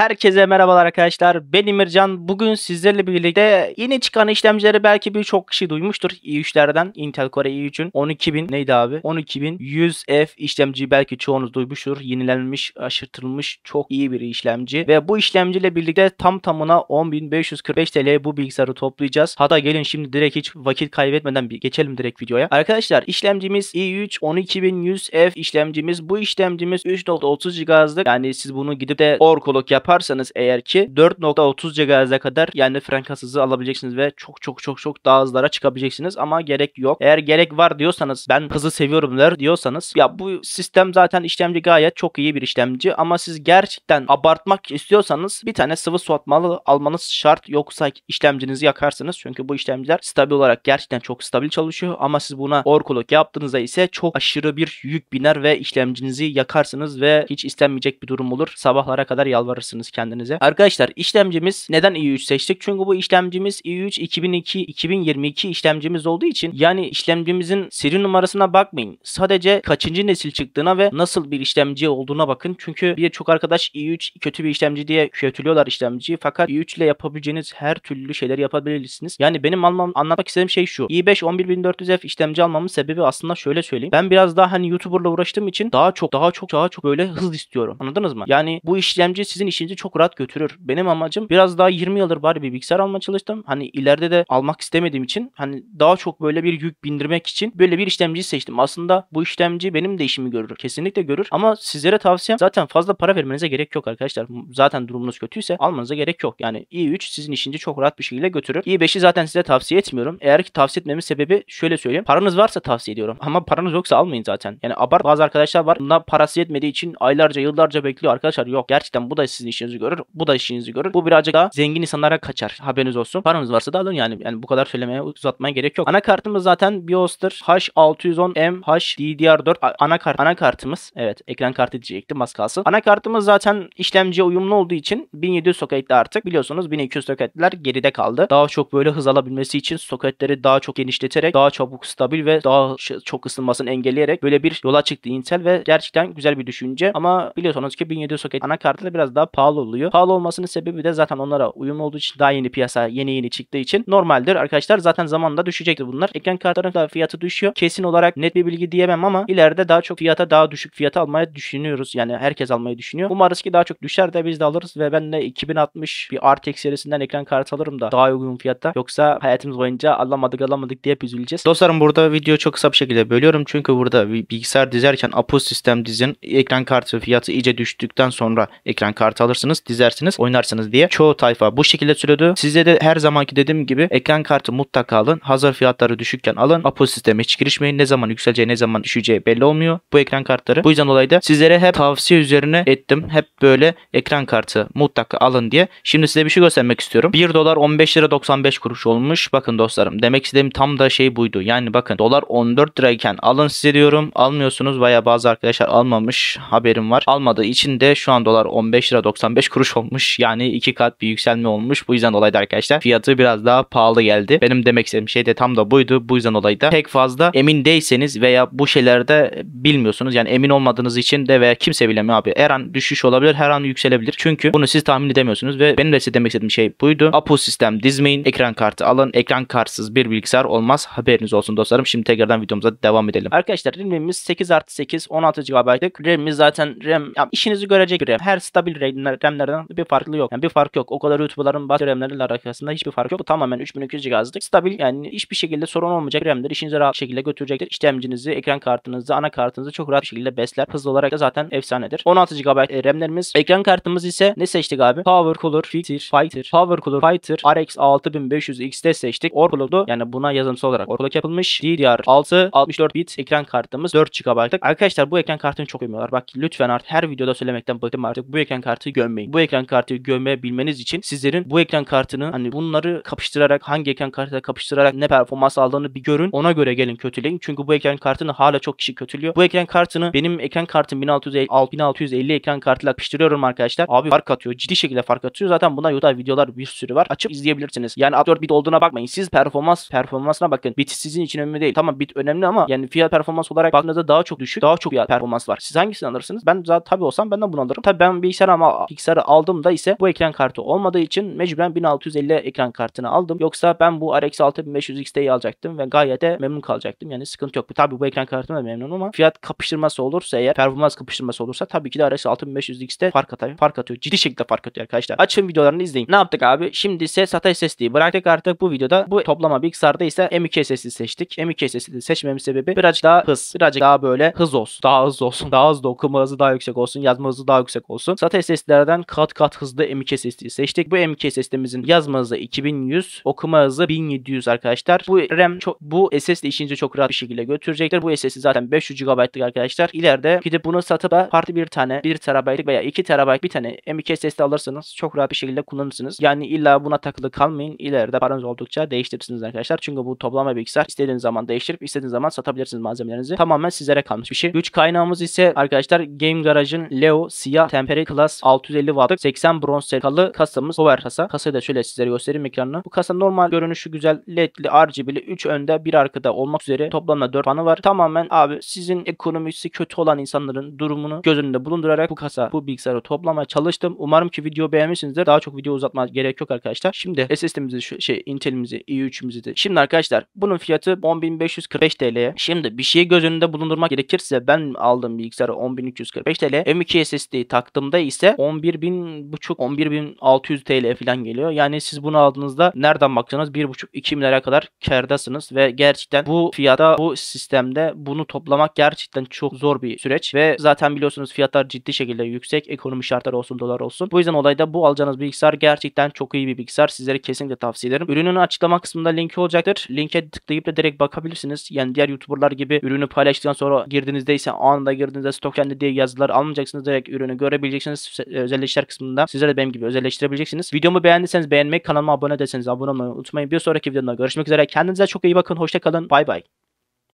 Herkese merhabalar arkadaşlar. Ben İmircan. Bugün sizlerle birlikte yeni çıkan işlemcileri belki birçok kişi duymuştur. i3'lerden Intel Core i3'ün 12000 neydi abi? 12100F işlemciyi belki çoğunuz duymuştur. Yenilenmiş, aşırtılmış çok iyi bir işlemci ve bu işlemciyle birlikte tam tamına 10545 TL bu bilgisayarı toplayacağız. Hatta gelin şimdi direkt hiç vakit kaybetmeden bir geçelim direkt videoya. Arkadaşlar işlemcimiz i3 12100F işlemcimiz. Bu işlemcimiz 3.30 GHz'lık. Yani siz bunu gidip de orkolog yapar yaparsanız eğer ki 4.30 GHz'e kadar yani frekans hızı alabileceksiniz ve çok çok çok çok daha hızlara çıkabileceksiniz ama gerek yok. Eğer gerek var diyorsanız ben hızı seviyorum der diyorsanız ya bu sistem zaten işlemci gayet çok iyi bir işlemci ama siz gerçekten abartmak istiyorsanız bir tane sıvı soğutmalı almanız şart yoksa işlemcinizi yakarsınız çünkü bu işlemciler stabil olarak gerçekten çok stabil çalışıyor ama siz buna orkuluk yaptığınızda ise çok aşırı bir yük biner ve işlemcinizi yakarsınız ve hiç istenmeyecek bir durum olur. Sabahlara kadar yalvarırsınız yapacaksınız kendinize. Arkadaşlar işlemcimiz neden i3 seçtik? Çünkü bu işlemcimiz i3 2002 2022 işlemcimiz olduğu için yani işlemcimizin seri numarasına bakmayın. Sadece kaçıncı nesil çıktığına ve nasıl bir işlemci olduğuna bakın. Çünkü birçok arkadaş i3 kötü bir işlemci diye kötülüyorlar işlemciyi. Fakat i3 ile yapabileceğiniz her türlü şeyleri yapabilirsiniz. Yani benim almam, anlatmak istediğim şey şu. i5 11400F işlemci almamın sebebi aslında şöyle söyleyeyim. Ben biraz daha hani YouTuber'la uğraştığım için daha çok daha çok daha çok böyle hız istiyorum. Anladınız mı? Yani bu işlemci sizin işlemci işinizi çok rahat götürür. Benim amacım biraz daha 20 yıldır bari bir bilgisayar almaya çalıştım. Hani ileride de almak istemediğim için hani daha çok böyle bir yük bindirmek için böyle bir işlemciyi seçtim. Aslında bu işlemci benim de işimi görür. Kesinlikle görür. Ama sizlere tavsiyem zaten fazla para vermenize gerek yok arkadaşlar. Zaten durumunuz kötüyse almanıza gerek yok. Yani i3 sizin işinizi çok rahat bir şekilde götürür. i5'i zaten size tavsiye etmiyorum. Eğer ki tavsiye etmemin sebebi şöyle söyleyeyim. Paranız varsa tavsiye ediyorum. Ama paranız yoksa almayın zaten. Yani abart bazı arkadaşlar var. Bunlar parası yetmediği için aylarca yıllarca bekliyor arkadaşlar. Yok gerçekten bu da sizin işinizi görür. Bu da işinizi görür. Bu birazcık daha zengin insanlara kaçar. Haberiniz olsun. Paranız varsa da alın yani. Yani bu kadar söylemeye uzatmaya gerek yok. Anakartımız zaten BIOS'tır. H610M HDDR4 anakart anakartımız. Evet ekran kartı diyecektim az kalsın. Anakartımız zaten işlemciye uyumlu olduğu için 1700 soketli artık. Biliyorsunuz 1200 soketler geride kaldı. Daha çok böyle hız alabilmesi için soketleri daha çok genişleterek daha çabuk stabil ve daha çok ısınmasını engelleyerek böyle bir yola çıktı Intel ve gerçekten güzel bir düşünce ama biliyorsunuz ki 1700 soket anakartı da biraz daha pahalı oluyor. Pahalı olmasının sebebi de zaten onlara uyum olduğu için daha yeni piyasa yeni yeni çıktığı için normaldir arkadaşlar. Zaten zamanla düşecekti bunlar. Ekran kartlarının da fiyatı düşüyor. Kesin olarak net bir bilgi diyemem ama ileride daha çok fiyata daha düşük fiyata almayı düşünüyoruz. Yani herkes almayı düşünüyor. Umarız ki daha çok düşer de biz de alırız ve ben de 2060 bir RTX serisinden ekran kartı alırım da daha uygun fiyatta. Yoksa hayatımız boyunca alamadık alamadık diye üzüleceğiz. Dostlarım burada video çok kısa bir şekilde bölüyorum. Çünkü burada bilgisayar dizerken Apple sistem dizin ekran kartı fiyatı iyice düştükten sonra ekran kartı alırım alırsınız, dizersiniz, oynarsınız diye çoğu tayfa bu şekilde sürüyordu. Size de her zamanki dediğim gibi ekran kartı mutlaka alın. Hazır fiyatları düşükken alın. Apo sisteme hiç girişmeyin. Ne zaman yükseleceği, ne zaman düşeceği belli olmuyor bu ekran kartları. Bu yüzden dolayı da sizlere hep tavsiye üzerine ettim. Hep böyle ekran kartı mutlaka alın diye. Şimdi size bir şey göstermek istiyorum. 1 dolar 15 lira 95 kuruş olmuş. Bakın dostlarım demek istediğim tam da şey buydu. Yani bakın dolar 14 lirayken alın size diyorum. Almıyorsunuz veya bazı arkadaşlar almamış haberim var. Almadığı için de şu an dolar 15 lira 95 95 kuruş olmuş. Yani iki kat bir yükselme olmuş. Bu yüzden olaydı arkadaşlar fiyatı biraz daha pahalı geldi. Benim demek istediğim şey de tam da buydu. Bu yüzden dolayı pek fazla emin değilseniz veya bu şeylerde bilmiyorsunuz. Yani emin olmadığınız için de veya kimse bilemiyor abi. Her an düşüş olabilir, her an yükselebilir. Çünkü bunu siz tahmin edemiyorsunuz ve benim de size demek istediğim şey buydu. Apo sistem dizmeyin, ekran kartı alın. Ekran kartsız bir bilgisayar olmaz. Haberiniz olsun dostlarım. Şimdi tekrardan videomuza devam edelim. Arkadaşlar RAM'imiz 8 artı 8, 16 GB'lık. RAM'imiz zaten RAM, ya işinizi görecek RAM. Her stabil RAM'den RAM'lerden bir farklı yok. Yani bir fark yok. O kadar YouTuber'ların bazı RAM'lerle arasında hiçbir fark yok. Bu tamamen 3200 GHz'lık stabil yani hiçbir şekilde sorun olmayacak RAM'ler işinize rahat şekilde götürecektir. İşlemcinizi, ekran kartınızı, ana kartınızı çok rahat bir şekilde besler. Hızlı olarak da zaten efsanedir. 16 GB e, RAM'lerimiz. Ekran kartımız ise ne seçtik abi? Power Cooler Fighter, Fighter, Power Cooler Fighter RX 6500 XT seçtik. Orkulodu yani buna yazılımsal olarak Orkulok yapılmış. DDR6 64 bit ekran kartımız 4 GB'lık. Arkadaşlar bu ekran kartını çok övmüyorlar. Bak lütfen artık her videoda söylemekten bıktım artık. Bu ekran kartı gömmeyin. Bu ekran kartı gömebilmeniz için sizlerin bu ekran kartını hani bunları kapıştırarak hangi ekran kartıyla kapıştırarak ne performans aldığını bir görün. Ona göre gelin kötüleyin. Çünkü bu ekran kartını hala çok kişi kötülüyor. Bu ekran kartını benim ekran kartım 1650, 1650 ekran kartıyla kapıştırıyorum arkadaşlar. Abi fark atıyor. Ciddi şekilde fark atıyor. Zaten bundan YouTube videolar bir sürü var. Açıp izleyebilirsiniz. Yani 4 bit olduğuna bakmayın. Siz performans performansına bakın. Bit sizin için önemli değil. Tamam bit önemli ama yani fiyat performans olarak baktığınızda daha çok düşük. Daha çok fiyat performans var. Siz hangisini alırsınız? Ben zaten tabii olsam ben de bunu alırım. Tabii ben bilgisayar ama aldım da ise bu ekran kartı olmadığı için mecburen 1650 ekran kartını aldım. Yoksa ben bu RX 6500 XT'yi alacaktım ve gayet de memnun kalacaktım. Yani sıkıntı yok. Tabii bu ekran kartım da memnun ama fiyat kapıştırması olursa eğer performans kapıştırması olursa tabii ki de RX 6500 XT fark atıyor. Fark atıyor. Ciddi şekilde fark atıyor arkadaşlar. Açın videolarını izleyin. Ne yaptık abi? Şimdi ise SATA SSD'yi bıraktık artık bu videoda. Bu toplama bilgisayarda ise M2 SSD seçtik. M2 SSD seçmemin sebebi birazcık daha hız. Birazcık daha böyle hız olsun. Daha hızlı olsun. Daha hızlı okuma hızı daha yüksek olsun. Yazma hızı daha yüksek olsun. SATA SSD seçtiklerden kat kat hızlı MKSS'i seçtik. Bu MKSS'imizin yazma hızı 2100, okuma hızı 1700 arkadaşlar. Bu RAM çok, bu SSD işinizi çok rahat bir şekilde götürecektir. Bu SSD zaten 500 GB'lık arkadaşlar. İleride gidip bunu satıp da farklı bir tane 1 TB'lık veya 2 TB bir tane M.2 SSD alırsanız çok rahat bir şekilde kullanırsınız. Yani illa buna takılı kalmayın. İleride paranız oldukça değiştirirsiniz arkadaşlar. Çünkü bu toplama bilgisayar istediğiniz zaman değiştirip istediğiniz zaman satabilirsiniz malzemelerinizi. Tamamen sizlere kalmış bir şey. Güç kaynağımız ise arkadaşlar Game Garage'ın Leo Siyah Tempere Class 6 650 wattlık 80 bronz serkalı kasamız Power kasa. Kasayı da şöyle sizlere göstereyim ekranını. Bu kasa normal görünüşü güzel LED'li RGB'li 3 önde 1 arkada olmak üzere toplamda 4 fanı var. Tamamen abi sizin ekonomisi kötü olan insanların durumunu göz önünde bulundurarak bu kasa bu bilgisayarı toplamaya çalıştım. Umarım ki video beğenmişsinizdir. Daha çok video uzatma gerek yok arkadaşlar. Şimdi SSD'mizi şu şey Intel'imizi i3'ümüzü de. Şimdi arkadaşlar bunun fiyatı 10.545 TL'ye. Şimdi bir şeyi göz önünde bulundurmak gerekirse ben aldığım bilgisayarı 10.345 TL. M2 SSD taktığımda ise 10 11 bin buçuk 11 bin 600 TL falan geliyor. Yani siz bunu aldığınızda nereden baksanız 1,5-2 milyara kadar kardasınız ve gerçekten bu fiyata bu sistemde bunu toplamak gerçekten çok zor bir süreç ve zaten biliyorsunuz fiyatlar ciddi şekilde yüksek. Ekonomi şartları olsun dolar olsun. Bu yüzden olayda bu alacağınız bilgisayar gerçekten çok iyi bir bilgisayar. Sizlere kesinlikle tavsiye ederim. Ürünün açıklama kısmında linki olacaktır. Linke tıklayıp da direkt bakabilirsiniz. Yani diğer YouTuber'lar gibi ürünü paylaştıktan sonra girdiğinizde ise anında girdiğinizde stoklendi diye yazılar almayacaksınız. Direkt ürünü görebileceksiniz. E, özelleştir kısmında sizler de benim gibi özelleştirebileceksiniz. Videomu beğendiyseniz beğenmeyi, kanalıma abone değilseniz abone olmayı unutmayın. Bir sonraki videoda görüşmek üzere. Kendinize çok iyi bakın. Hoşça kalın. Bay bay.